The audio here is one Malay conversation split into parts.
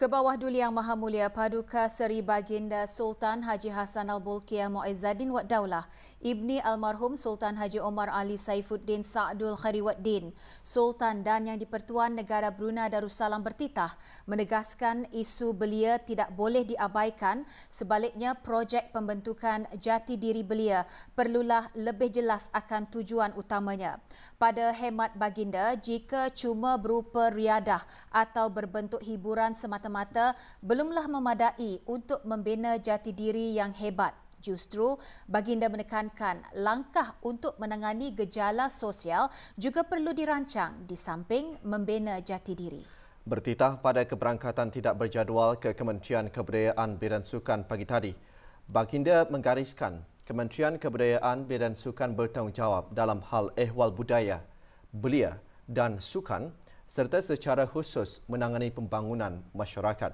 Ke bawah Duli Yang Maha Mulia Paduka Seri Baginda Sultan Haji Hassan Al-Bulkiyah Muizzaddin Wat Daulah, Ibni Almarhum Sultan Haji Omar Ali Saifuddin Saadul Khariwaddin, Sultan dan Yang Dipertuan Negara Brunei Darussalam bertitah menegaskan isu belia tidak boleh diabaikan sebaliknya projek pembentukan jati diri belia perlulah lebih jelas akan tujuan utamanya. Pada hemat Baginda, jika cuma berupa riadah atau berbentuk hiburan semata semata belumlah memadai untuk membina jati diri yang hebat. Justru, Baginda menekankan langkah untuk menangani gejala sosial juga perlu dirancang di samping membina jati diri. Bertitah pada keberangkatan tidak berjadual ke Kementerian Kebudayaan Bidan Sukan pagi tadi, Baginda menggariskan Kementerian Kebudayaan Bidan Sukan bertanggungjawab dalam hal ehwal budaya, belia dan sukan serta secara khusus menangani pembangunan masyarakat.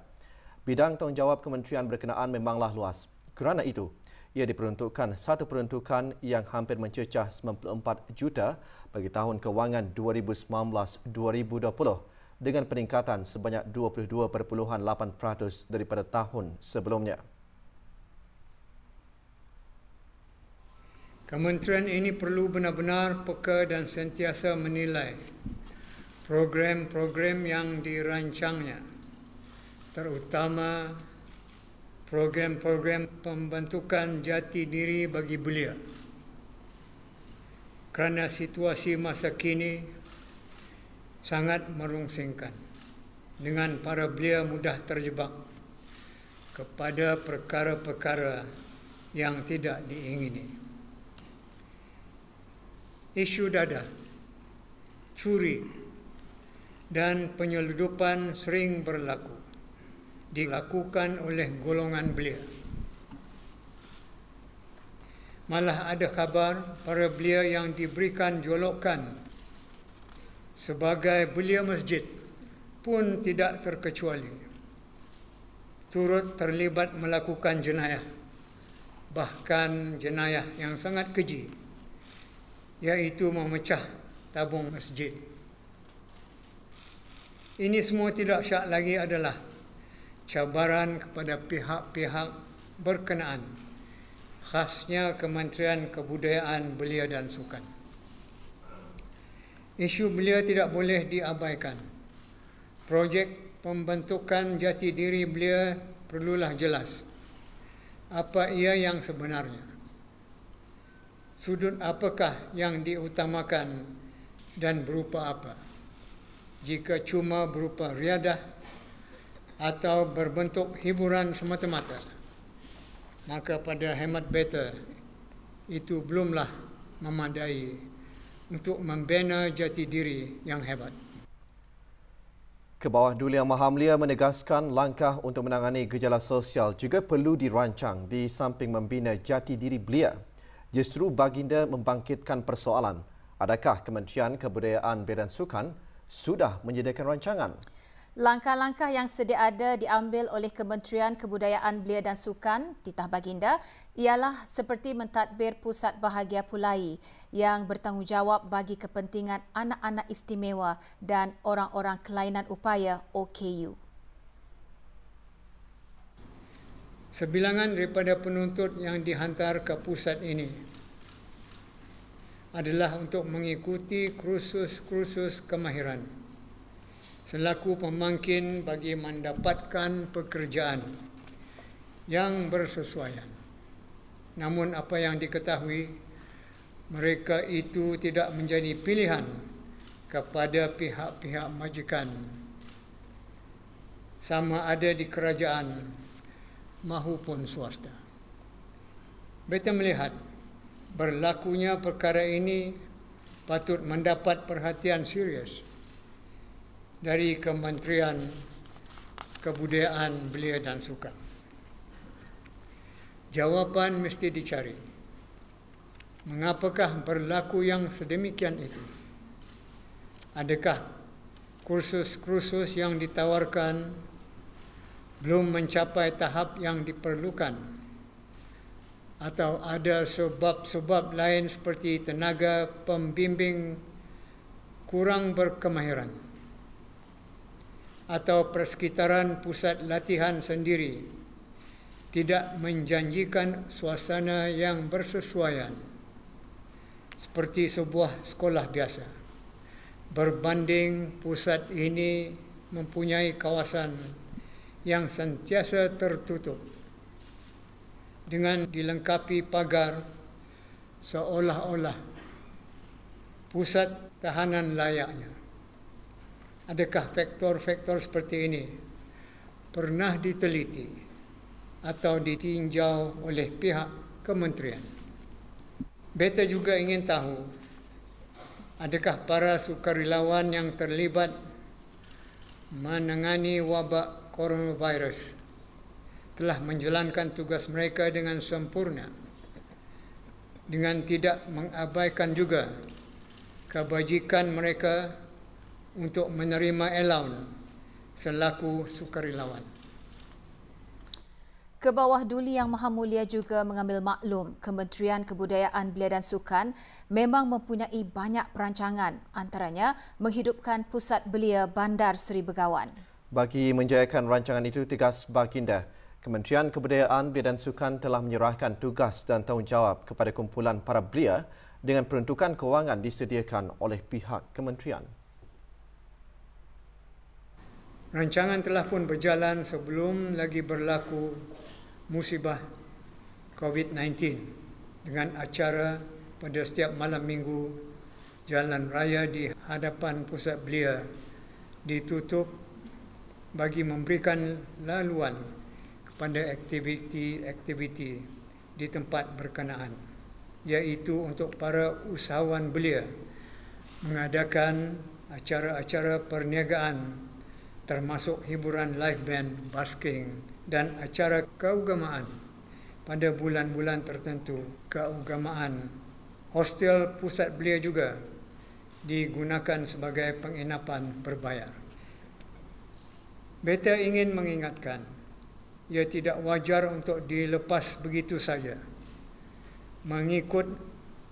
Bidang tanggungjawab kementerian berkenaan memanglah luas. Kerana itu, ia diperuntukkan satu peruntukan yang hampir mencecah 94 juta bagi tahun kewangan 2019-2020 dengan peningkatan sebanyak 22.8% daripada tahun sebelumnya. Kementerian ini perlu benar-benar peka dan sentiasa menilai program-program yang dirancangnya, terutama program-program pembentukan jati diri bagi belia. Kerana situasi masa kini sangat merungsingkan dengan para belia mudah terjebak kepada perkara-perkara yang tidak diingini. Isu dadah, curi, dan penyeludupan sering berlaku dilakukan oleh golongan belia. Malah ada khabar para belia yang diberikan jolokan sebagai belia masjid pun tidak terkecuali turut terlibat melakukan jenayah bahkan jenayah yang sangat keji iaitu memecah tabung masjid ini semua tidak syak lagi adalah cabaran kepada pihak-pihak berkenaan khasnya Kementerian Kebudayaan Belia dan Sukan. Isu belia tidak boleh diabaikan. Projek pembentukan jati diri belia perlulah jelas. Apa ia yang sebenarnya? Sudut apakah yang diutamakan dan berupa apa? jika cuma berupa riadah atau berbentuk hiburan semata-mata, maka pada hemat beta itu belumlah memadai untuk membina jati diri yang hebat. Kebawah Dulia Mahamlia menegaskan langkah untuk menangani gejala sosial juga perlu dirancang di samping membina jati diri belia. Justru baginda membangkitkan persoalan, adakah Kementerian Kebudayaan Bidan Sukan sudah menyediakan rancangan. Langkah-langkah yang sedia ada diambil oleh Kementerian Kebudayaan Belia dan Sukan, Titah Baginda, ialah seperti mentadbir Pusat Bahagia Pulai yang bertanggungjawab bagi kepentingan anak-anak istimewa dan orang-orang kelainan upaya OKU. Sebilangan daripada penuntut yang dihantar ke pusat ini adalah untuk mengikuti kursus-kursus kemahiran selaku pemangkin bagi mendapatkan pekerjaan yang bersesuaian. Namun apa yang diketahui, mereka itu tidak menjadi pilihan kepada pihak-pihak majikan sama ada di kerajaan mahupun swasta. Betul melihat berlakunya perkara ini patut mendapat perhatian serius dari Kementerian Kebudayaan Belia dan Sukan. Jawapan mesti dicari. Mengapakah berlaku yang sedemikian itu? Adakah kursus-kursus yang ditawarkan belum mencapai tahap yang diperlukan? atau ada sebab-sebab lain seperti tenaga pembimbing kurang berkemahiran atau persekitaran pusat latihan sendiri tidak menjanjikan suasana yang bersesuaian seperti sebuah sekolah biasa berbanding pusat ini mempunyai kawasan yang sentiasa tertutup dengan dilengkapi pagar seolah-olah pusat tahanan layaknya. Adakah faktor-faktor seperti ini pernah diteliti atau ditinjau oleh pihak kementerian? Beta juga ingin tahu adakah para sukarelawan yang terlibat menangani wabak coronavirus telah menjalankan tugas mereka dengan sempurna dengan tidak mengabaikan juga kebajikan mereka untuk menerima elaun selaku sukarelawan. Ke bawah duli yang maha mulia juga mengambil maklum Kementerian Kebudayaan Belia dan Sukan memang mempunyai banyak perancangan antaranya menghidupkan pusat belia Bandar Seri Begawan. Bagi menjayakan rancangan itu tegas Baginda, Kementerian Kebudayaan, Belia dan Sukan telah menyerahkan tugas dan tanggungjawab kepada kumpulan para belia dengan peruntukan kewangan disediakan oleh pihak kementerian. Rancangan telah pun berjalan sebelum lagi berlaku musibah COVID-19 dengan acara pada setiap malam minggu jalan raya di hadapan pusat belia ditutup bagi memberikan laluan pada aktiviti-aktiviti di tempat berkenaan iaitu untuk para usahawan belia mengadakan acara-acara perniagaan termasuk hiburan live band, basking dan acara keagamaan pada bulan-bulan tertentu keagamaan hostel pusat belia juga digunakan sebagai penginapan berbayar Beta ingin mengingatkan ia tidak wajar untuk dilepas begitu saja mengikut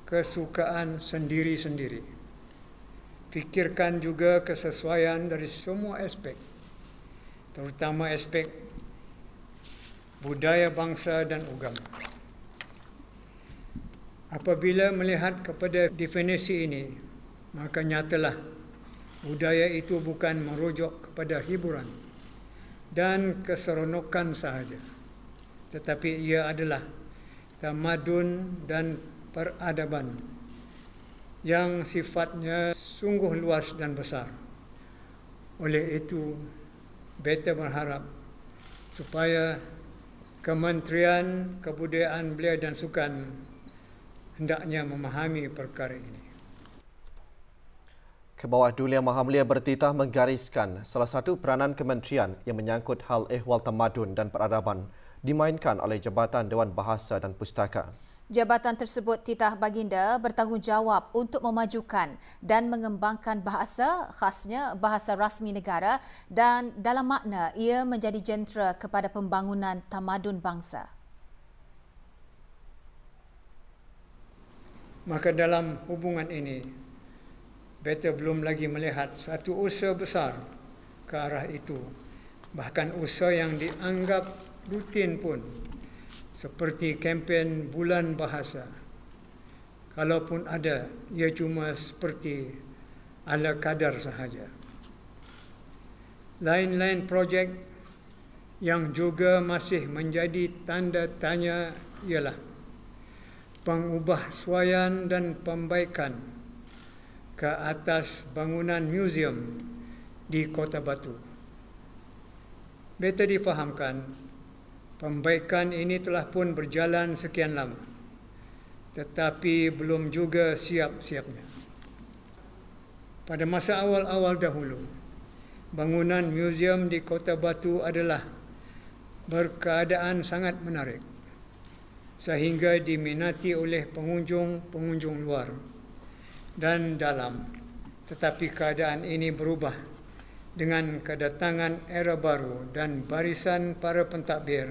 kesukaan sendiri-sendiri fikirkan juga kesesuaian dari semua aspek terutama aspek budaya bangsa dan agama apabila melihat kepada definisi ini maka nyatalah budaya itu bukan merujuk kepada hiburan dan keseronokan sahaja. Tetapi ia adalah tamadun dan peradaban yang sifatnya sungguh luas dan besar. Oleh itu, beta berharap supaya Kementerian Kebudayaan Belia dan Sukan hendaknya memahami perkara ini. Kebawah Maha Mulia Bertitah menggariskan salah satu peranan kementerian yang menyangkut hal ehwal tamadun dan peradaban dimainkan oleh Jabatan Dewan Bahasa dan Pustaka. Jabatan tersebut Titah Baginda bertanggungjawab untuk memajukan dan mengembangkan bahasa khasnya bahasa rasmi negara dan dalam makna ia menjadi jentera kepada pembangunan tamadun bangsa. Maka dalam hubungan ini Beta belum lagi melihat satu usaha besar ke arah itu. Bahkan usaha yang dianggap rutin pun. Seperti kempen bulan bahasa. Kalaupun ada, ia cuma seperti ala kadar sahaja. Lain-lain projek yang juga masih menjadi tanda tanya ialah pengubah suayan dan pembaikan ke atas bangunan museum di Kota Batu. Betul difahamkan, pembaikan ini telah pun berjalan sekian lama, tetapi belum juga siap-siapnya. Pada masa awal-awal dahulu, bangunan museum di Kota Batu adalah berkeadaan sangat menarik sehingga diminati oleh pengunjung-pengunjung luar dan dalam. Tetapi keadaan ini berubah dengan kedatangan era baru dan barisan para pentadbir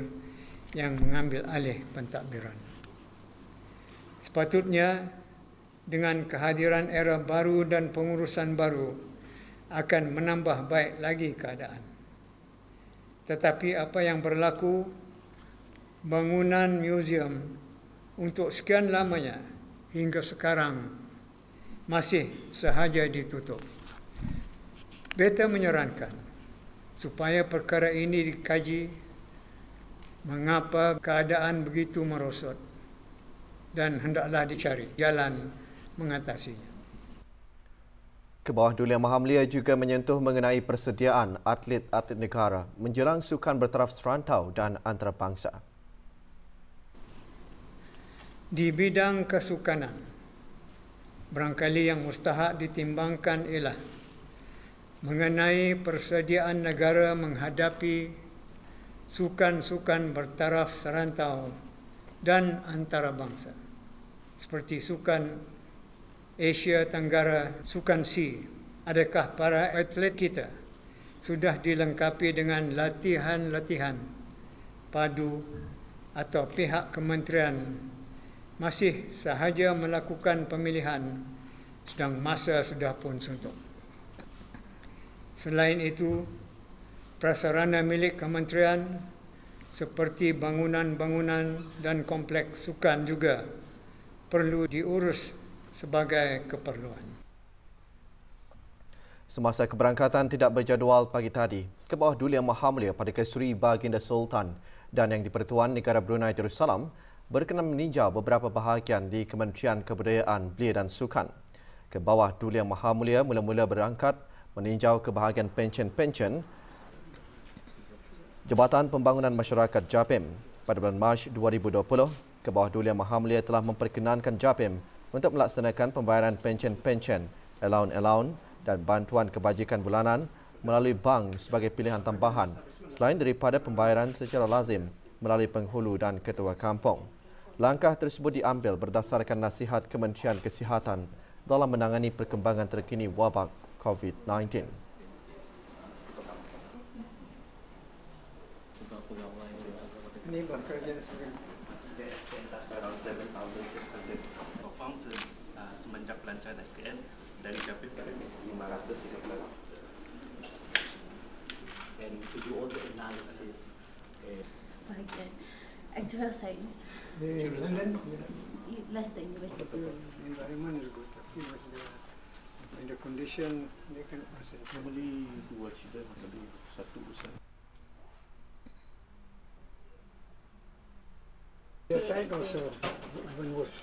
yang mengambil alih pentadbiran. Sepatutnya dengan kehadiran era baru dan pengurusan baru akan menambah baik lagi keadaan. Tetapi apa yang berlaku bangunan museum untuk sekian lamanya hingga sekarang masih sahaja ditutup. Beta menyarankan supaya perkara ini dikaji mengapa keadaan begitu merosot dan hendaklah dicari jalan mengatasinya. Kebawah Dunia Mahamlia juga menyentuh mengenai persediaan atlet-atlet negara menjelang sukan bertaraf serantau dan antarabangsa. Di bidang kesukanan, Berangkali yang mustahak ditimbangkan ialah mengenai persediaan negara menghadapi sukan-sukan bertaraf serantau dan antarabangsa seperti sukan Asia Tenggara, sukan SEA. Adakah para atlet kita sudah dilengkapi dengan latihan-latihan padu atau pihak kementerian masih sahaja melakukan pemilihan sedang masa sudah pun suntuk. Selain itu, prasarana milik kementerian seperti bangunan-bangunan dan kompleks sukan juga perlu diurus sebagai keperluan. Semasa keberangkatan tidak berjadual pagi tadi, Kebawah Duli Yang Maha Mulia pada Kesuri Baginda Sultan dan Yang di Negara Brunei Darussalam berkenan meninjau beberapa bahagian di Kementerian Kebudayaan Belia dan Sukan. Kebawah Duli Yang Maha Mulia mula-mula berangkat meninjau ke bahagian pencen-pencen Jabatan Pembangunan Masyarakat JAPIM pada bulan Mac 2020, Kebawah Duli Yang Maha Mulia telah memperkenankan JAPIM untuk melaksanakan pembayaran pencen-pencen, allowance-allowance dan bantuan kebajikan bulanan melalui bank sebagai pilihan tambahan selain daripada pembayaran secara lazim melalui penghulu dan ketua kampung. Langkah tersebut diambil berdasarkan nasihat Kementerian Kesihatan dalam menangani perkembangan terkini wabak COVID-19. Actuarial science. London? environment is good. in the condition they can concentrate. do dua cerita macam tu, satu usaha. The side also even worse.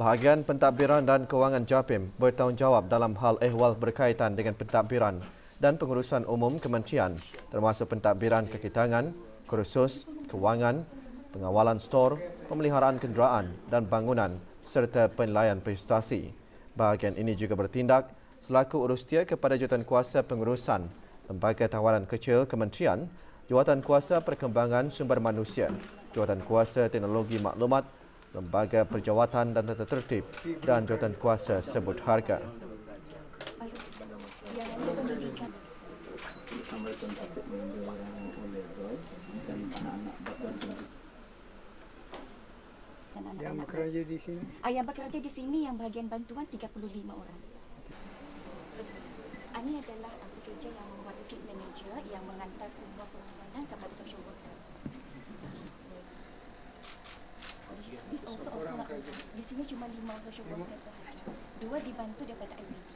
Bahagian Pentadbiran dan Kewangan JAPIM bertanggungjawab dalam hal ehwal berkaitan dengan pentadbiran dan pengurusan umum kementerian termasuk pentadbiran kekitangan, kursus, kewangan, pengawalan stor, pemeliharaan kenderaan dan bangunan serta penilaian prestasi. Bahagian ini juga bertindak selaku urustia kepada jawatan kuasa pengurusan Lembaga Tawaran Kecil Kementerian, Jawatan Kuasa Perkembangan Sumber Manusia, Jawatan Kuasa Teknologi Maklumat, Lembaga Perjawatan dan Tata Tertib dan jawatan kuasa sebut harga. Yang bekerja di sini? Ah, yang bekerja di sini yang bahagian bantuan 35 orang. Ini adalah pekerja yang membuat lukis manager yang mengantar semua permohonan kepada Oh, seorang, seorang. Di sini cuma lima social worker sahaja. Dua dibantu daripada IBT.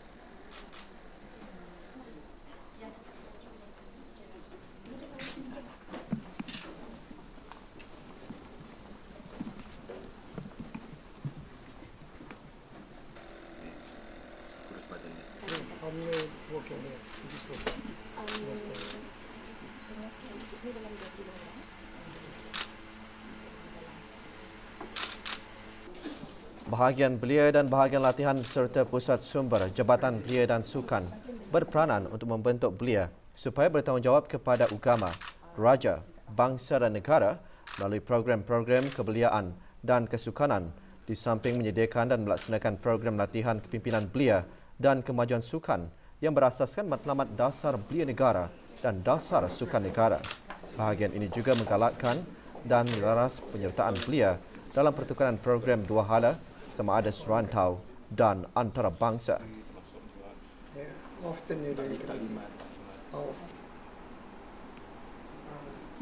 bahagian belia dan bahagian latihan serta pusat sumber Jabatan Belia dan Sukan berperanan untuk membentuk belia supaya bertanggungjawab kepada agama, raja, bangsa dan negara melalui program-program kebeliaan dan kesukanan di samping menyediakan dan melaksanakan program latihan kepimpinan belia dan kemajuan sukan yang berasaskan matlamat dasar belia negara dan dasar sukan negara. Bahagian ini juga menggalakkan dan melaras penyertaan belia dalam pertukaran program dua hala sama ada serantau dan antarabangsa. Oh.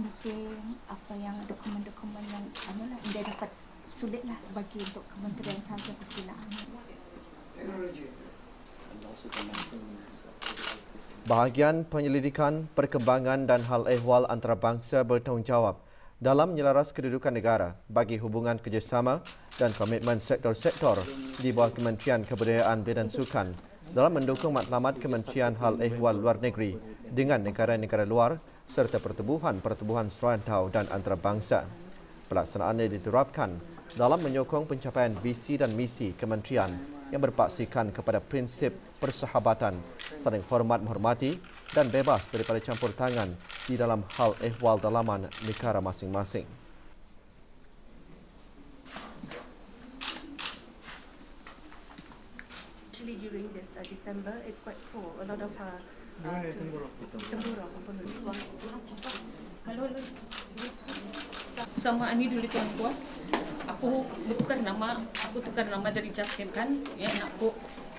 Mungkin apa yang dokumen-dokumen yang anu lah, dia dapat sulitlah bagi untuk Kementerian Sanjur Perkilaan. Bahagian penyelidikan, perkembangan dan hal ehwal antarabangsa bertanggungjawab dalam menyelaras kedudukan negara bagi hubungan kerjasama dan komitmen sektor-sektor di bawah Kementerian Kebudayaan dan Sukan dalam mendukung matlamat Kementerian Hal Ehwal Luar Negeri dengan negara-negara luar serta pertubuhan-pertubuhan serantau dan antarabangsa. Pelaksanaannya diterapkan dalam menyokong pencapaian visi dan misi Kementerian yang berpaksikan kepada prinsip persahabatan saling hormat menghormati dan bebas daripada campur tangan di dalam hal ehwal dalaman negara masing-masing. Sama uh, uh, uh, ini dulu tuan puan. Aku tukar nama, aku tukar nama dari Jasmine kan. Ya, nak aku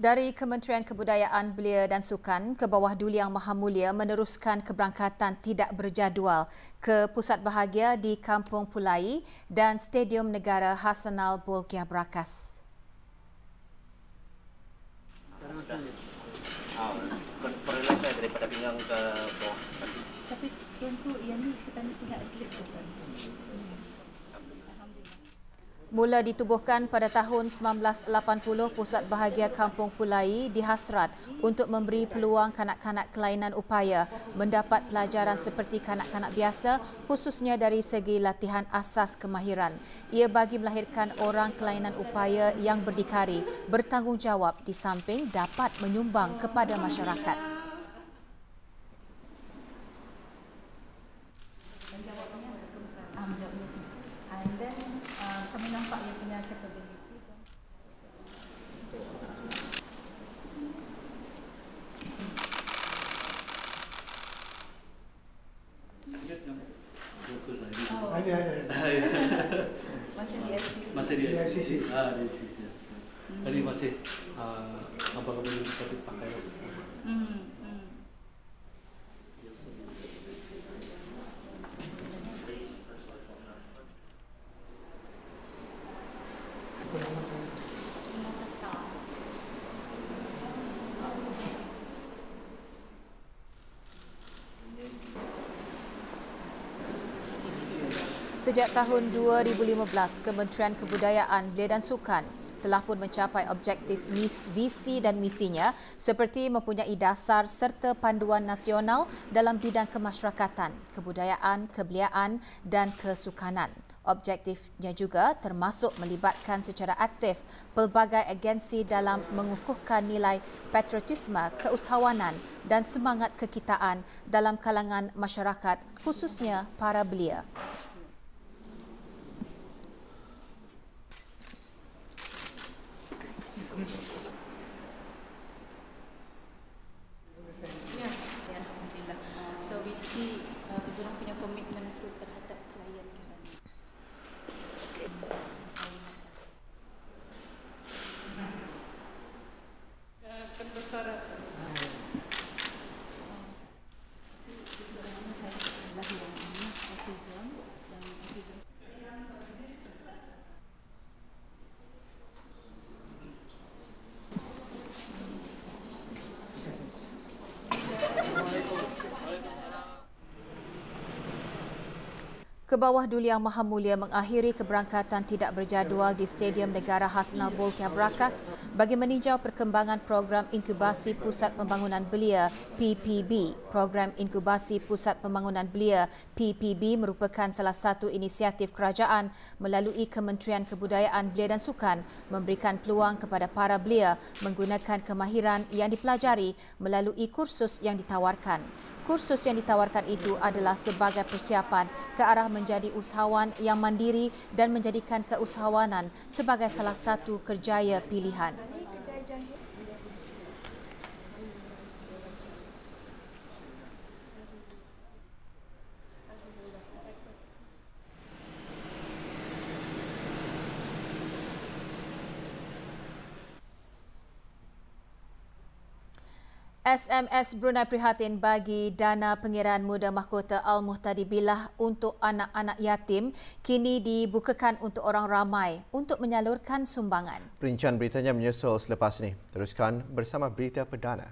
Dari Kementerian Kebudayaan Belia dan Sukan ke bawah Duli Yang Maha Mulia meneruskan keberangkatan tidak berjadual ke Pusat Bahagia di Kampung Pulai dan Stadium Negara Hasanal Bolkiah Brakas. Tapi tuan-tuan yang ni kita nak lihat atlet ke sana. Mula ditubuhkan pada tahun 1980, Pusat Bahagia Kampung Pulai dihasrat untuk memberi peluang kanak-kanak kelainan upaya mendapat pelajaran seperti kanak-kanak biasa khususnya dari segi latihan asas kemahiran. Ia bagi melahirkan orang kelainan upaya yang berdikari, bertanggungjawab di samping dapat menyumbang kepada masyarakat. 把人家欺负的。Sejak tahun 2015, Kementerian Kebudayaan, Belia dan Sukan telah pun mencapai objektif mis visi dan misinya seperti mempunyai dasar serta panduan nasional dalam bidang kemasyarakatan, kebudayaan, kebeliaan dan kesukanan. Objektifnya juga termasuk melibatkan secara aktif pelbagai agensi dalam mengukuhkan nilai patriotisme, keusahawanan dan semangat kekitaan dalam kalangan masyarakat khususnya para belia. Kebawah Duli Yang Maha Mulia mengakhiri keberangkatan tidak berjadual di Stadium Negara Hasnal Bolkiah Brakas bagi meninjau perkembangan program inkubasi Pusat Pembangunan Belia PPB. Program Inkubasi Pusat Pembangunan Belia PPB merupakan salah satu inisiatif kerajaan melalui Kementerian Kebudayaan Belia dan Sukan memberikan peluang kepada para belia menggunakan kemahiran yang dipelajari melalui kursus yang ditawarkan. Kursus yang ditawarkan itu adalah sebagai persiapan ke arah menjadi usahawan yang mandiri dan menjadikan keusahawanan sebagai salah satu kerjaya pilihan. SMS Brunei Prihatin bagi Dana Pengiran Muda Mahkota Al-Muhtadi Bilah untuk anak-anak yatim kini dibukakan untuk orang ramai untuk menyalurkan sumbangan. Perincian beritanya menyusul selepas ini. Teruskan bersama berita perdana.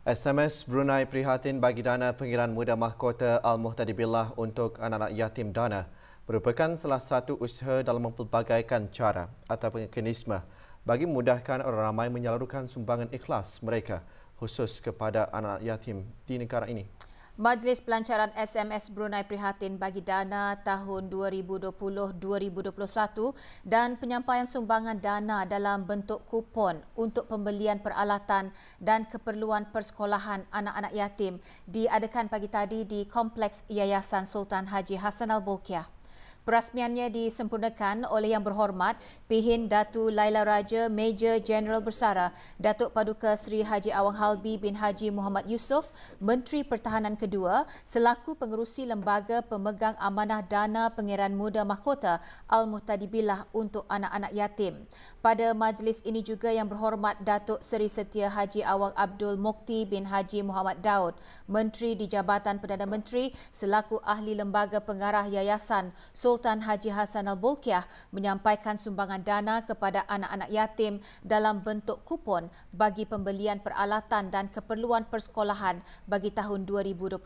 SMS Brunei Prihatin bagi dana pengiran muda mahkota Al-Muhtadi Billah untuk anak-anak yatim dana merupakan salah satu usaha dalam mempelbagaikan cara atau pengekinisme bagi memudahkan orang ramai menyalurkan sumbangan ikhlas mereka khusus kepada anak-anak yatim di negara ini. Majlis Pelancaran SMS Brunei Prihatin bagi dana tahun 2020-2021 dan penyampaian sumbangan dana dalam bentuk kupon untuk pembelian peralatan dan keperluan persekolahan anak-anak yatim diadakan pagi tadi di Kompleks Yayasan Sultan Haji Hassan Al-Bolkiah. Perasmiannya disempurnakan oleh yang berhormat Pihin Datu Laila Raja Major General Bersara Datuk Paduka Sri Haji Awang Halbi bin Haji Muhammad Yusof Menteri Pertahanan Kedua selaku pengerusi Lembaga Pemegang Amanah Dana Pengiran Muda Mahkota Al-Muhtadibillah untuk Anak-Anak Yatim. Pada majlis ini juga yang berhormat Datuk Seri Setia Haji Awang Abdul Mokti bin Haji Muhammad Daud Menteri di Jabatan Perdana Menteri selaku Ahli Lembaga Pengarah Yayasan Sultan Sultan Haji Hasan al Bolkiah menyampaikan sumbangan dana kepada anak-anak yatim dalam bentuk kupon bagi pembelian peralatan dan keperluan persekolahan bagi tahun 2021.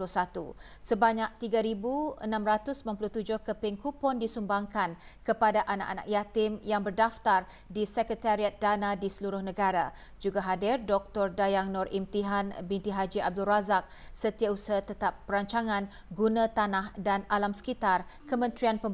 Sebanyak 3,697 keping kupon disumbangkan kepada anak-anak yatim yang berdaftar di Sekretariat Dana di seluruh negara. Juga hadir Dr. Dayang Nur Imtihan binti Haji Abdul Razak, Setiausaha Tetap Perancangan Guna Tanah dan Alam Sekitar Kementerian Pembangunan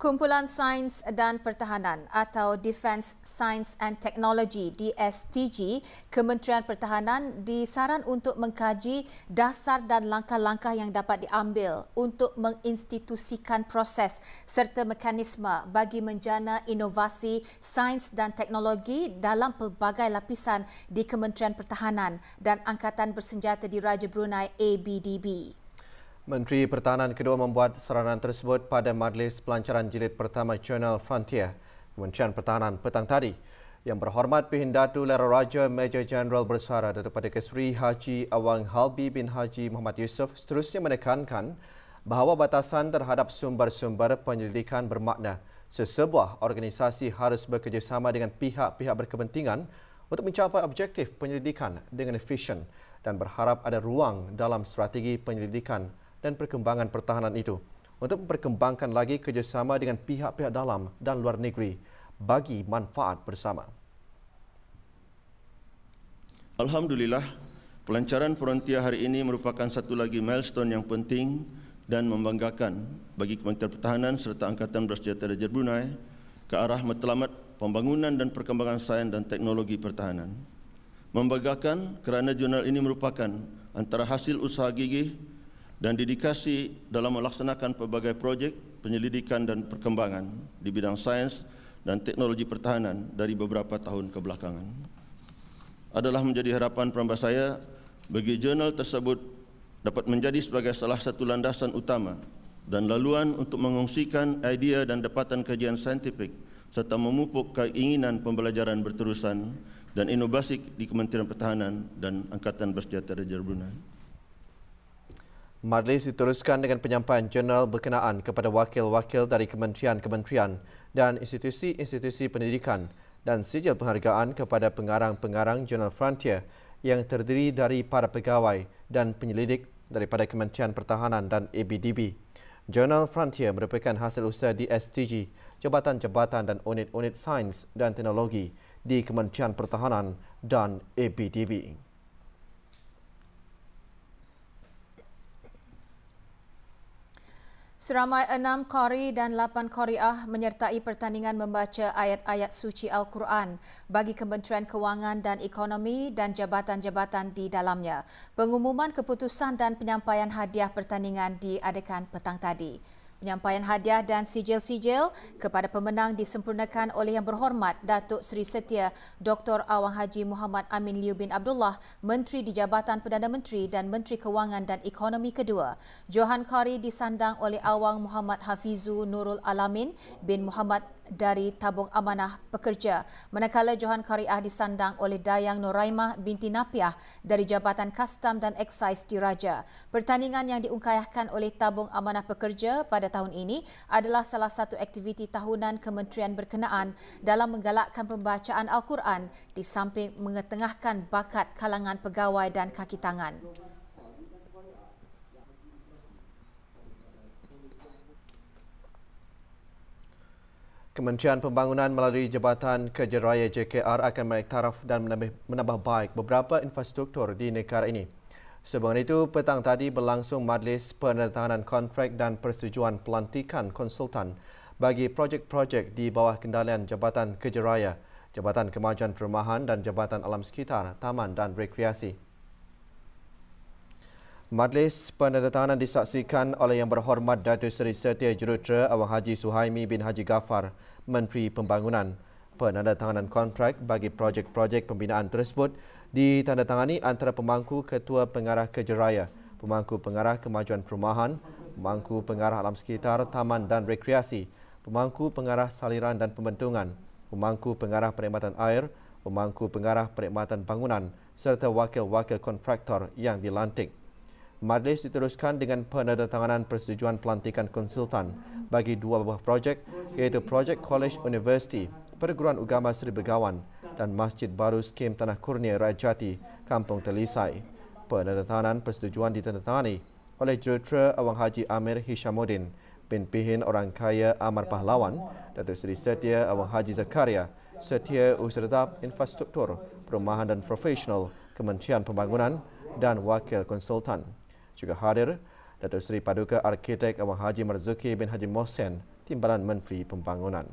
Kumpulan Sains dan Pertahanan atau Defence Science and Technology DSTG Kementerian Pertahanan disaran untuk mengkaji dasar dan langkah-langkah yang dapat diambil untuk menginstitusikan proses serta mekanisme bagi menjana inovasi sains dan teknologi dalam pelbagai lapisan di Kementerian Pertahanan dan Angkatan Bersenjata di Diraja Brunei ABDB. Menteri Pertahanan kedua membuat saranan tersebut pada majlis pelancaran jilid pertama Journal Frontier Kementerian Pertahanan petang tadi. Yang berhormat Pihin Datu Lera Raja Major General Bersara Datuk Pada Kesri Haji Awang Halbi bin Haji Muhammad Yusof, seterusnya menekankan bahawa batasan terhadap sumber-sumber penyelidikan bermakna sesebuah organisasi harus bekerjasama dengan pihak-pihak berkepentingan untuk mencapai objektif penyelidikan dengan efisien dan berharap ada ruang dalam strategi penyelidikan dan perkembangan pertahanan itu untuk memperkembangkan lagi kerjasama dengan pihak-pihak dalam dan luar negeri bagi manfaat bersama. Alhamdulillah, pelancaran Frontia hari ini merupakan satu lagi milestone yang penting dan membanggakan bagi Kementerian Pertahanan serta Angkatan Bersenjata Rejer Brunei ke arah matlamat pembangunan dan perkembangan sains dan teknologi pertahanan. Membanggakan kerana jurnal ini merupakan antara hasil usaha gigih dan dedikasi dalam melaksanakan pelbagai projek penyelidikan dan perkembangan di bidang sains dan teknologi pertahanan dari beberapa tahun kebelakangan adalah menjadi harapan perambah saya bagi jurnal tersebut dapat menjadi sebagai salah satu landasan utama dan laluan untuk mengungsikan idea dan dapatan kajian saintifik serta memupuk keinginan pembelajaran berterusan dan inovasi di Kementerian Pertahanan dan Angkatan Bersenjata Raja Brunei. Majlis diteruskan dengan penyampaian jurnal berkenaan kepada wakil-wakil dari kementerian-kementerian dan institusi-institusi pendidikan dan sijil penghargaan kepada pengarang-pengarang jurnal Frontier yang terdiri dari para pegawai dan penyelidik daripada Kementerian Pertahanan dan ABDB. Jurnal Frontier merupakan hasil usaha di STG, jabatan-jabatan dan unit-unit sains dan teknologi di Kementerian Pertahanan dan ABDB. Seramai enam kori dan lapan koriah menyertai pertandingan membaca ayat-ayat suci Al-Quran bagi Kementerian Kewangan dan Ekonomi dan jabatan-jabatan di dalamnya. Pengumuman keputusan dan penyampaian hadiah pertandingan diadakan petang tadi. Penyampaian hadiah dan sijil-sijil kepada pemenang disempurnakan oleh yang berhormat Datuk Seri Setia Dr. Awang Haji Muhammad Amin Liu bin Abdullah, Menteri di Jabatan Perdana Menteri dan Menteri Kewangan dan Ekonomi Kedua. Johan Kari disandang oleh Awang Muhammad Hafizu Nurul Alamin bin Muhammad dari tabung amanah pekerja. Manakala Johan Kariah disandang oleh Dayang Noraimah binti Napiah dari Jabatan Kastam dan Excise Diraja. Pertandingan yang diungkayahkan oleh tabung amanah pekerja pada tahun ini adalah salah satu aktiviti tahunan kementerian berkenaan dalam menggalakkan pembacaan Al-Quran di samping mengetengahkan bakat kalangan pegawai dan kaki tangan. Kementerian Pembangunan melalui Jabatan Kerja Raya JKR akan menaik taraf dan menambah baik beberapa infrastruktur di negara ini. Sebelum itu, petang tadi berlangsung majlis penandatanganan kontrak dan persetujuan pelantikan konsultan bagi projek-projek di bawah kendalian Jabatan Kerja Raya, Jabatan Kemajuan Perumahan dan Jabatan Alam Sekitar, Taman dan Rekreasi. Majlis penandatanganan disaksikan oleh Yang Berhormat Datuk Seri Setia Jurutera Awang Haji Suhaimi bin Haji Gafar, Menteri Pembangunan. Penandatanganan kontrak bagi projek-projek pembinaan tersebut ditandatangani antara pemangku Ketua Pengarah Kejeraya, pemangku Pengarah Kemajuan Perumahan, pemangku Pengarah Alam Sekitar, Taman dan Rekreasi, pemangku Pengarah Saliran dan Pembentungan, pemangku Pengarah Perkhidmatan Air, pemangku Pengarah Perkhidmatan Bangunan serta wakil-wakil kontraktor yang dilantik. Majlis diteruskan dengan penandatanganan persetujuan pelantikan konsultan bagi dua buah projek iaitu projek College University, Perguruan Agama Seri Begawan dan Masjid Baru Skim Tanah Kurnia Rajati, Kampung Telisai. Penandatanganan persetujuan ditandatangani oleh Jurutera Awang Haji Amir Hishamuddin bin Pihin Orang Kaya Amar Pahlawan, Datuk Seri Setia Awang Haji Zakaria, Setia Usredap Infrastruktur, Perumahan dan Profesional, Kementerian Pembangunan dan Wakil Konsultan juga hadir Datuk Seri Paduka Arkitek Awang Haji Marzuki bin Haji Mohsen, Timbalan Menteri Pembangunan.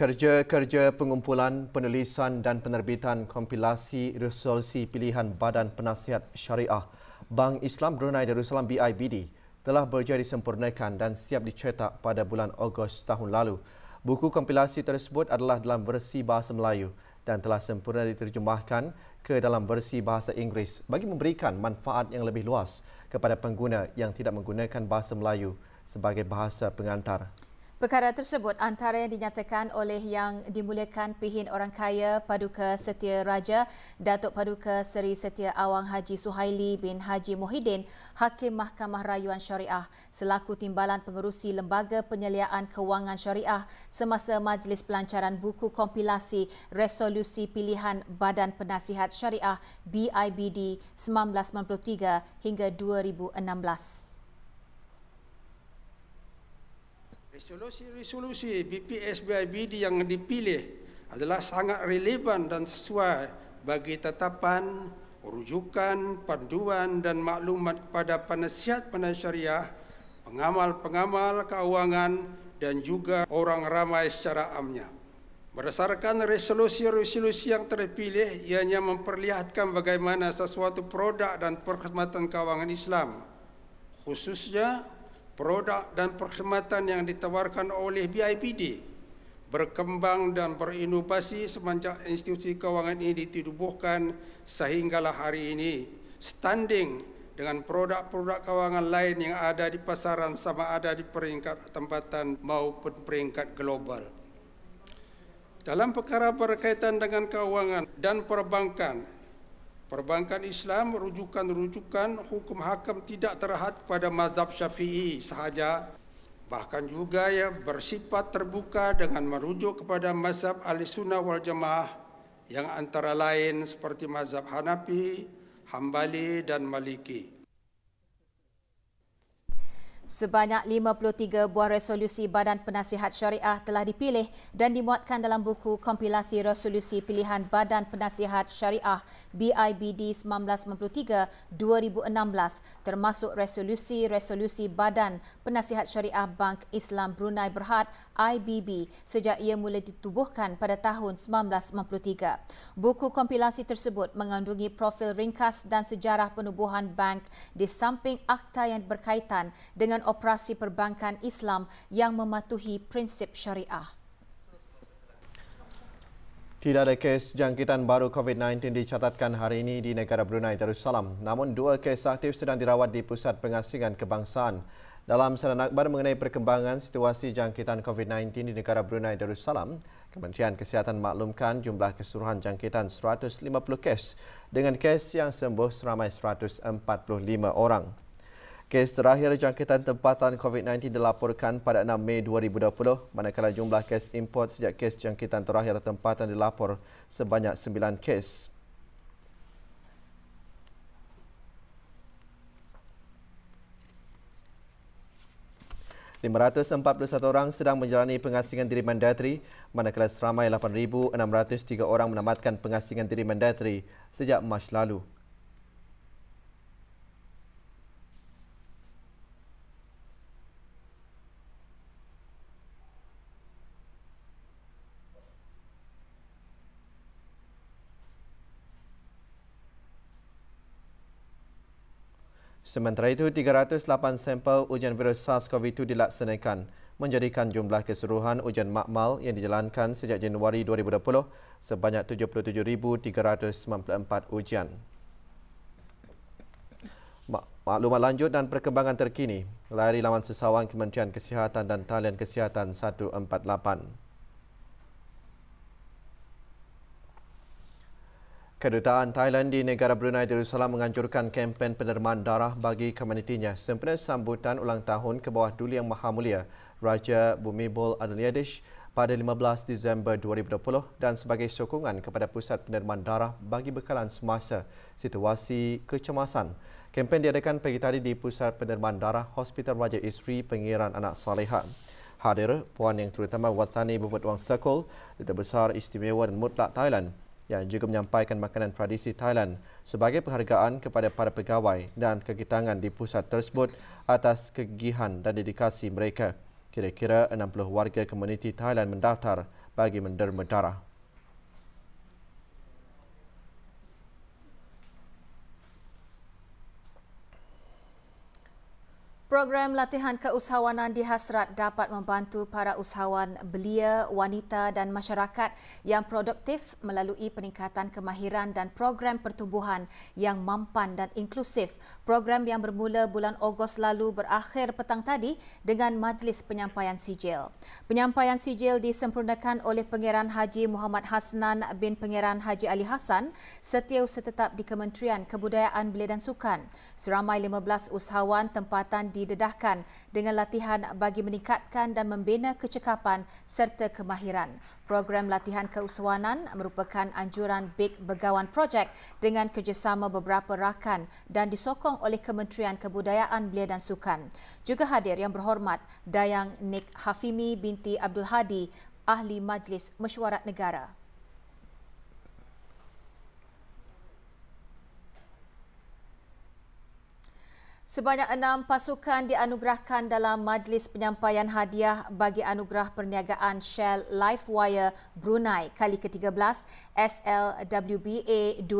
Kerja-kerja pengumpulan, penulisan dan penerbitan kompilasi resolusi pilihan Badan Penasihat Syariah Bank Islam Brunei Darussalam BIBD telah berjaya disempurnakan dan siap dicetak pada bulan Ogos tahun lalu. Buku kompilasi tersebut adalah dalam versi bahasa Melayu dan telah sempurna diterjemahkan ke dalam versi bahasa Inggeris bagi memberikan manfaat yang lebih luas kepada pengguna yang tidak menggunakan bahasa Melayu sebagai bahasa pengantar. Perkara tersebut antara yang dinyatakan oleh yang dimuliakan pihin orang kaya Paduka Setia Raja, Datuk Paduka Seri Setia Awang Haji Suhaili bin Haji Mohidin, Hakim Mahkamah Rayuan Syariah selaku Timbalan Pengerusi Lembaga Penyeliaan Kewangan Syariah semasa Majlis Pelancaran Buku Kompilasi Resolusi Pilihan Badan Penasihat Syariah BIBD 1993 hingga 2016. Resolusi-resolusi BPSBIBD yang dipilih adalah sangat relevan dan sesuai bagi tetapan, rujukan, panduan dan maklumat kepada penasihat penasihat pengamal-pengamal keuangan dan juga orang ramai secara amnya. Berdasarkan resolusi-resolusi yang terpilih, ianya memperlihatkan bagaimana sesuatu produk dan perkhidmatan keuangan Islam, khususnya produk dan perkhidmatan yang ditawarkan oleh BIPD berkembang dan berinovasi semenjak institusi kewangan ini ditubuhkan sehinggalah hari ini standing dengan produk-produk kewangan lain yang ada di pasaran sama ada di peringkat tempatan maupun peringkat global. Dalam perkara berkaitan dengan kewangan dan perbankan, Perbankan Islam rujukan-rujukan hukum-hakam tidak terhad pada mazhab syafi'i sahaja bahkan juga ia bersifat terbuka dengan merujuk kepada mazhab ahli sunnah wal jamaah yang antara lain seperti mazhab Hanafi, Hambali dan Maliki. Sebanyak 53 buah resolusi Badan Penasihat Syariah telah dipilih dan dimuatkan dalam buku kompilasi resolusi pilihan Badan Penasihat Syariah BIBD 1993-2016 termasuk resolusi-resolusi Badan Penasihat Syariah Bank Islam Brunei Berhad IBB sejak ia mula ditubuhkan pada tahun 1963. Buku kompilasi tersebut mengandungi profil ringkas dan sejarah penubuhan bank di samping akta yang berkaitan dengan dengan operasi perbankan Islam yang mematuhi prinsip syariah. Tidak ada kes jangkitan baru COVID-19 dicatatkan hari ini di negara Brunei Darussalam. Namun dua kes aktif sedang dirawat di Pusat Pengasingan Kebangsaan. Dalam sedang akbar mengenai perkembangan situasi jangkitan COVID-19 di negara Brunei Darussalam, Kementerian Kesihatan maklumkan jumlah keseluruhan jangkitan 150 kes dengan kes yang sembuh seramai 145 orang. Kes terakhir jangkitan tempatan COVID-19 dilaporkan pada 6 Mei 2020 manakala jumlah kes import sejak kes jangkitan terakhir tempatan dilapor sebanyak 9 kes. orang sedang menjalani pengasingan diri mandatory manakala seramai 8,603 orang menamatkan pengasingan diri mandatory sejak Mac lalu. Sementara itu, 308 sampel ujian virus SARS-CoV-2 dilaksanakan menjadikan jumlah keseluruhan ujian makmal yang dijalankan sejak Januari 2020 sebanyak 77,394 ujian. Maklumat lanjut dan perkembangan terkini, lari laman sesawang Kementerian Kesihatan dan Talian Kesihatan 148. Kedutaan Thailand di negara Brunei Darussalam menganjurkan kempen penerimaan darah bagi komunitinya sempena sambutan ulang tahun ke bawah Duli Yang Maha Mulia Raja Bumibol Adeliadish pada 15 Disember 2020 dan sebagai sokongan kepada pusat penerimaan darah bagi bekalan semasa situasi kecemasan. Kempen diadakan pagi tadi di Pusat Penerimaan Darah Hospital Raja Isteri Pengiran Anak Salehan. Hadir puan yang terutama Watani Bumut Wang Sekol, Duta Besar Istimewa dan Mutlak Thailand, yang juga menyampaikan makanan tradisi Thailand sebagai penghargaan kepada para pegawai dan kegitangan di pusat tersebut atas kegigihan dan dedikasi mereka. Kira-kira 60 warga komuniti Thailand mendaftar bagi menderma darah. Program latihan keusahawanan di Hasrat dapat membantu para usahawan belia, wanita dan masyarakat yang produktif melalui peningkatan kemahiran dan program pertumbuhan yang mampan dan inklusif. Program yang bermula bulan Ogos lalu berakhir petang tadi dengan majlis penyampaian sijil. Penyampaian sijil disempurnakan oleh Pengeran Haji Muhammad Hasnan bin Pengeran Haji Ali Hasan setiau setetap di Kementerian Kebudayaan Belia dan Sukan. Seramai 15 usahawan tempatan di didedahkan dengan latihan bagi meningkatkan dan membina kecekapan serta kemahiran. Program latihan keusahawanan merupakan anjuran Big Begawan Projek dengan kerjasama beberapa rakan dan disokong oleh Kementerian Kebudayaan Belia dan Sukan. Juga hadir yang berhormat Dayang Nik Hafimi binti Abdul Hadi, Ahli Majlis Mesyuarat Negara. Sebanyak enam pasukan dianugerahkan dalam majlis penyampaian hadiah bagi anugerah perniagaan Shell Lifewire Brunei kali ke-13 SLWBA 2020.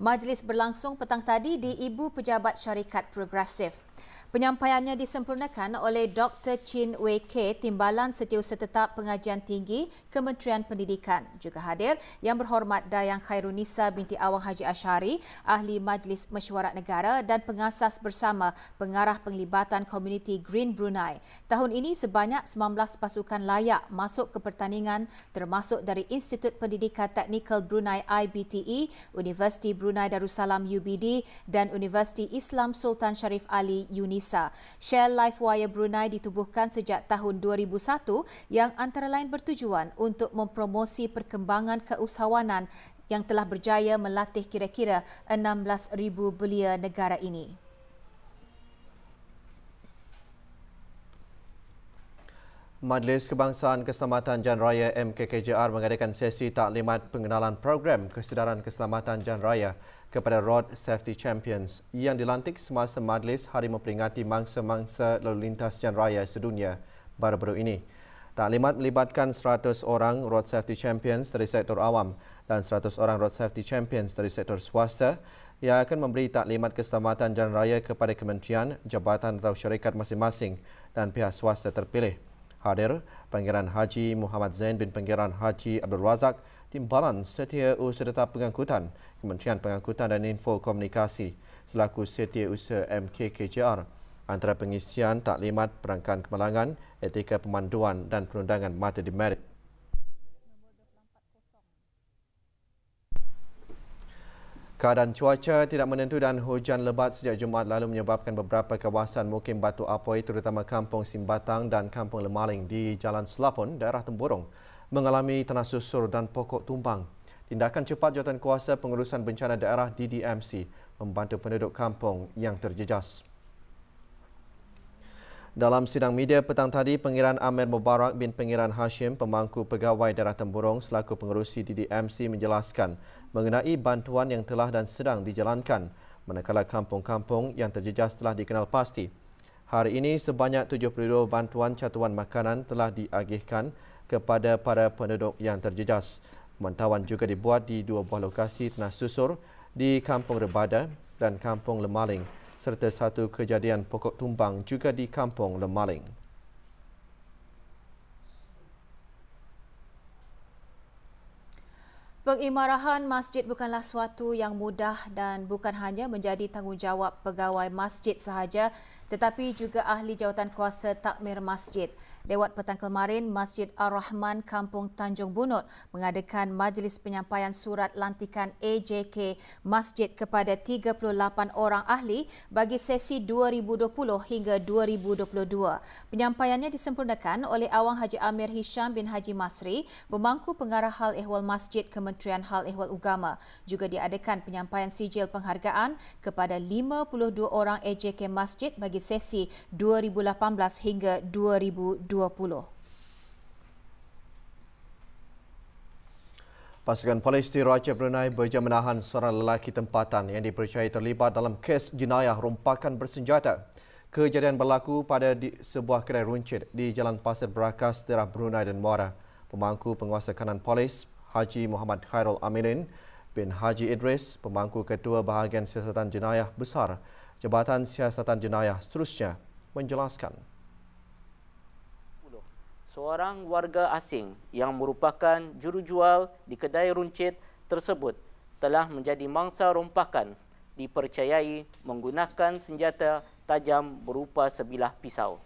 Majlis berlangsung petang tadi di Ibu Pejabat Syarikat Progresif. Penyampaiannya disempurnakan oleh Dr. Chin Wei K, Timbalan Setiausaha Tetap Pengajian Tinggi Kementerian Pendidikan. Juga hadir Yang Berhormat Dayang Khairunisa binti Awang Haji Ashari, Ahli Majlis Mesyuarat Negara dan Pengasas Cerdas Bersama Pengarah Penglibatan Komuniti Green Brunei. Tahun ini sebanyak 19 pasukan layak masuk ke pertandingan termasuk dari Institut Pendidikan Teknikal Brunei IBTE, Universiti Brunei Darussalam UBD dan Universiti Islam Sultan Sharif Ali UNISA. Shell Life Lifewire Brunei ditubuhkan sejak tahun 2001 yang antara lain bertujuan untuk mempromosi perkembangan keusahawanan yang telah berjaya melatih kira-kira 16,000 belia negara ini. Majlis Kebangsaan Keselamatan Jalan Raya MKKJR mengadakan sesi taklimat pengenalan program kesedaran keselamatan jalan raya kepada Road Safety Champions yang dilantik semasa majlis hari memperingati mangsa-mangsa lalu lintas jalan raya sedunia baru-baru ini. Taklimat melibatkan 100 orang Road Safety Champions dari sektor awam dan 100 orang Road Safety Champions dari sektor swasta yang akan memberi taklimat keselamatan jalan raya kepada kementerian, jabatan atau syarikat masing-masing dan pihak swasta terpilih hadir Pangeran Haji Muhammad Zain bin Pangeran Haji Abdul Razak, Timbalan Setiausaha Pengangkutan, Kementerian Pengangkutan dan Info Komunikasi selaku Setiausaha MKKJR antara pengisian taklimat perangkan kemalangan, etika pemanduan dan perundangan mata di merit. Keadaan cuaca tidak menentu dan hujan lebat sejak Jumaat lalu menyebabkan beberapa kawasan mukim Batu Apoi terutama Kampung Simbatang dan Kampung Lemaling di Jalan Selapun, daerah Temburong, mengalami tanah susur dan pokok tumbang. Tindakan cepat jawatan kuasa pengurusan bencana daerah DDMC membantu penduduk kampung yang terjejas. Dalam sidang media petang tadi, Pengiran Amir Mubarak bin Pengiran Hashim, pemangku pegawai daerah Temburong selaku pengerusi DDMC menjelaskan mengenai bantuan yang telah dan sedang dijalankan manakala kampung-kampung yang terjejas telah dikenal pasti. Hari ini sebanyak 72 bantuan catuan makanan telah diagihkan kepada para penduduk yang terjejas. Mentawan juga dibuat di dua buah lokasi tanah susur di Kampung Rebada dan Kampung Lemaling serta satu kejadian pokok tumbang juga di Kampung Lemaling. Pengimarahan masjid bukanlah suatu yang mudah dan bukan hanya menjadi tanggungjawab pegawai masjid sahaja tetapi juga ahli jawatan kuasa takmir masjid. Lewat petang kemarin, Masjid Ar-Rahman Kampung Tanjung Bunut mengadakan majlis penyampaian surat lantikan AJK Masjid kepada 38 orang ahli bagi sesi 2020 hingga 2022. Penyampaiannya disempurnakan oleh Awang Haji Amir Hisham bin Haji Masri, pemangku pengarah Hal Ehwal Masjid Kementerian Hal Ehwal Ugama. Juga diadakan penyampaian sijil penghargaan kepada 52 orang AJK Masjid bagi sesi 2018 hingga 2022. Pasukan Polis di Raja Brunei berjaya menahan seorang lelaki tempatan yang dipercayai terlibat dalam kes jenayah rompakan bersenjata. Kejadian berlaku pada di sebuah kedai runcit di Jalan Pasir Berakas daerah Brunei dan Muara. Pemangku penguasa kanan polis Haji Muhammad Khairul Aminin bin Haji Idris, pemangku ketua bahagian siasatan jenayah besar Jabatan Siasatan Jenayah seterusnya menjelaskan seorang warga asing yang merupakan juru jual di kedai runcit tersebut telah menjadi mangsa rompakan dipercayai menggunakan senjata tajam berupa sebilah pisau.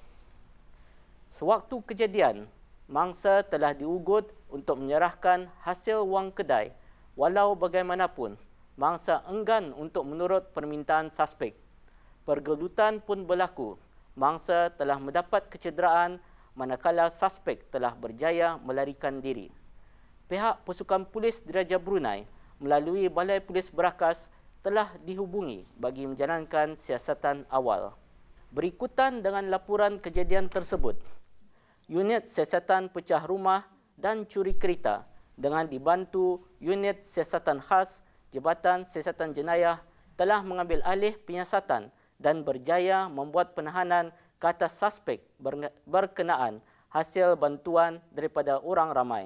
Sewaktu kejadian, mangsa telah diugut untuk menyerahkan hasil wang kedai walau bagaimanapun mangsa enggan untuk menurut permintaan suspek. Pergelutan pun berlaku. Mangsa telah mendapat kecederaan manakala suspek telah berjaya melarikan diri. Pihak pasukan polis diraja Brunei melalui balai polis berakas telah dihubungi bagi menjalankan siasatan awal. Berikutan dengan laporan kejadian tersebut, unit siasatan pecah rumah dan curi kereta dengan dibantu unit siasatan khas Jabatan Siasatan Jenayah telah mengambil alih penyiasatan dan berjaya membuat penahanan Kata suspek berkenaan hasil bantuan daripada orang ramai.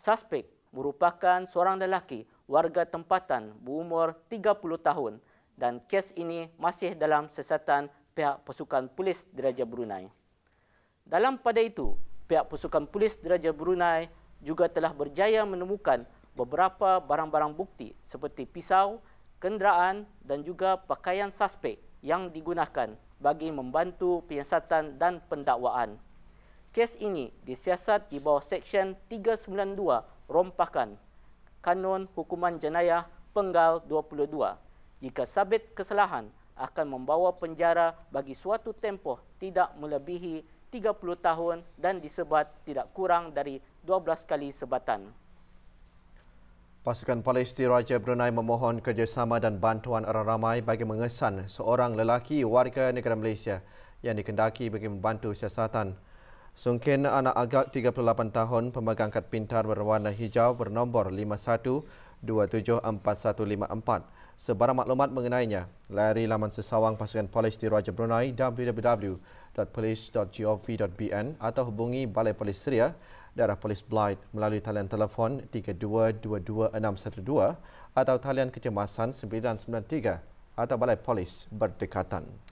Suspek merupakan seorang lelaki warga tempatan berumur 30 tahun dan kes ini masih dalam sesatan pihak pasukan polis diraja Brunei. Dalam pada itu, pihak pasukan polis diraja Brunei juga telah berjaya menemukan beberapa barang-barang bukti seperti pisau, kenderaan dan juga pakaian suspek yang digunakan bagi membantu penyiasatan dan pendakwaan. Kes ini disiasat di bawah Seksyen 392 Rompakan Kanun Hukuman Jenayah Penggal 22. Jika sabit kesalahan akan membawa penjara bagi suatu tempoh tidak melebihi 30 tahun dan disebat tidak kurang dari 12 kali sebatan. Pasukan Polis di Raja Brunei memohon kerjasama dan bantuan orang ramai bagi mengesan seorang lelaki warga negara Malaysia yang dikendaki bagi membantu siasatan. Sungkin anak agak 38 tahun pemegang kad pintar berwarna hijau bernombor 51274154. Sebarang maklumat mengenainya, lari laman sesawang pasukan polis di Raja Brunei www.polis.gov.bn atau hubungi Balai Polis Seria daerah polis Blight melalui talian telefon 3222612 atau talian kecemasan 993 atau balai polis berdekatan.